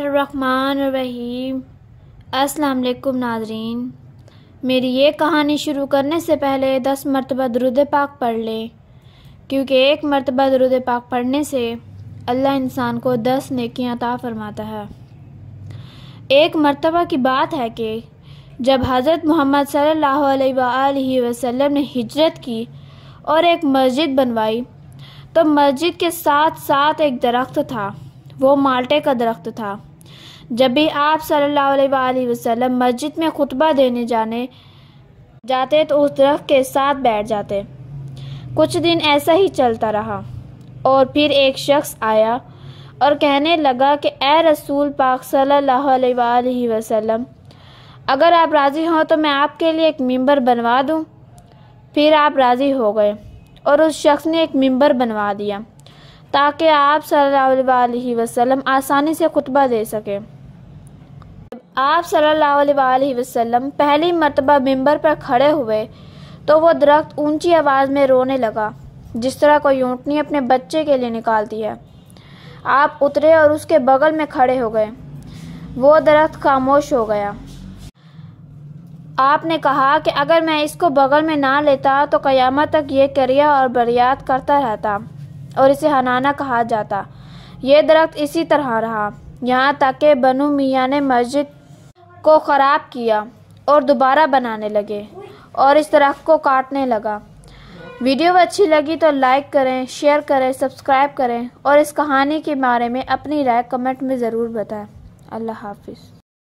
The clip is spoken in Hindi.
रहीम अस्सलाम वालेकुम नाजरीन मेरी ये कहानी शुरू करने से पहले दस मरतबा दरुद पाक पढ़ लें क्योंकि एक मरतबा दरुद पाक पढ़ने से अल्लाह इंसान को दस नेकियां अता फरमाता है एक मरतबा की बात है कि जब हज़रत मोहम्मद सल्लल्लाहु अलैहि वसल्लम ने हिजरत की और एक मस्जिद बनवाई तो मस्जिद के साथ साथ एक दरख्त था वो माल्टे का दरख्त था जब भी आप सल्लल्लाहु वसल्लम मस्जिद में खुतबा देने जाने जाते तो उस दरख्त के साथ बैठ जाते कुछ दिन ऐसा ही चलता रहा और फिर एक शख्स आया और कहने लगा कि ए रसूल पाक सल्लल्लाहु वसलम वसल्लम अगर आप राज़ी हों तो मैं आपके लिए एक मिंबर बनवा दूँ फिर आप राज़ी हो गए और उस शख्स ने एक मंबर बनवा दिया ताकि आप सल्लल्लाहु अलैहि वसल्लम आसानी से खुतबा दे सकें आप सल्लल्लाहु अलैहि वसल्लम पहली मरतबा मंबर पर खड़े हुए तो वो दरख्त ऊंची आवाज़ में रोने लगा जिस तरह कोई ऊँटनी अपने बच्चे के लिए निकालती है आप उतरे और उसके बगल में खड़े हो गए वो दरख्त खामोश हो गया आपने कहा कि अगर मैं इसको बगल में ना लेता तो क़यामत तक ये करिया और बरियात करता रहता और इसे हनाना कहा जाता ये दरख्त इसी तरह रहा यहाँ तक कि बनु मियाँ ने मस्जिद को ख़राब किया और दोबारा बनाने लगे और इस दरख्त को काटने लगा वीडियो अच्छी लगी तो लाइक करें शेयर करें सब्सक्राइब करें और इस कहानी के बारे में अपनी राय कमेंट में ज़रूर बताएं अल्लाह हाफिज़